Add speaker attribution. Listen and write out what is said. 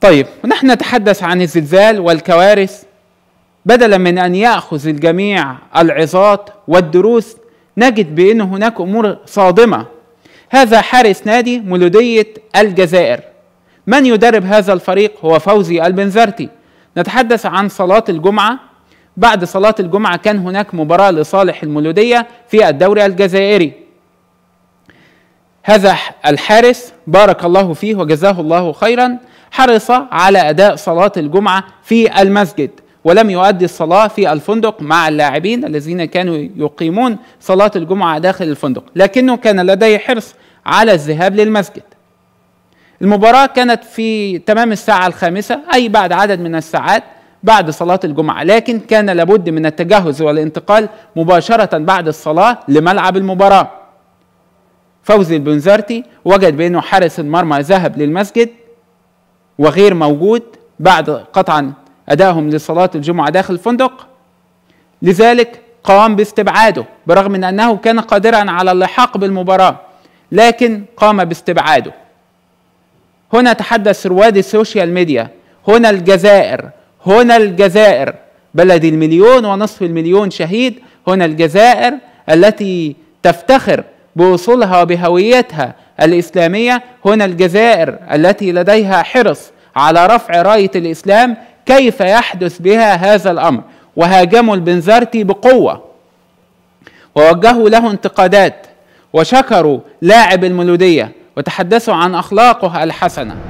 Speaker 1: طيب نحن نتحدث عن الزلزال والكوارث بدلا من ان ياخذ الجميع العظات والدروس نجد بان هناك امور صادمه هذا حارس نادي مولوديه الجزائر من يدرب هذا الفريق هو فوزي البنزرتي نتحدث عن صلاه الجمعه بعد صلاه الجمعه كان هناك مباراه لصالح المولوديه في الدوري الجزائري هذا الحارس بارك الله فيه وجزاه الله خيرا حرص على أداء صلاة الجمعة في المسجد ولم يؤدي الصلاة في الفندق مع اللاعبين الذين كانوا يقيمون صلاة الجمعة داخل الفندق لكنه كان لديه حرص على الذهاب للمسجد المباراة كانت في تمام الساعة الخامسة أي بعد عدد من الساعات بعد صلاة الجمعة لكن كان لابد من التجهز والانتقال مباشرة بعد الصلاة لملعب المباراة فوزي البنزرتي وجد بأنه حارس المرمى ذهب للمسجد وغير موجود بعد قطعا أدائهم لصلاة الجمعة داخل الفندق لذلك قام باستبعاده برغم من أنه كان قادرا على اللحاق بالمباراة لكن قام باستبعاده هنا تحدث رواد السوشيال ميديا هنا الجزائر هنا الجزائر بلد المليون ونصف المليون شهيد هنا الجزائر التي تفتخر بوصولها وبهويتها الاسلاميه هنا الجزائر التي لديها حرص على رفع رايه الاسلام كيف يحدث بها هذا الامر وهاجموا البنزرتي بقوه ووجهوا له انتقادات وشكروا لاعب المولوديه وتحدثوا عن اخلاقه الحسنه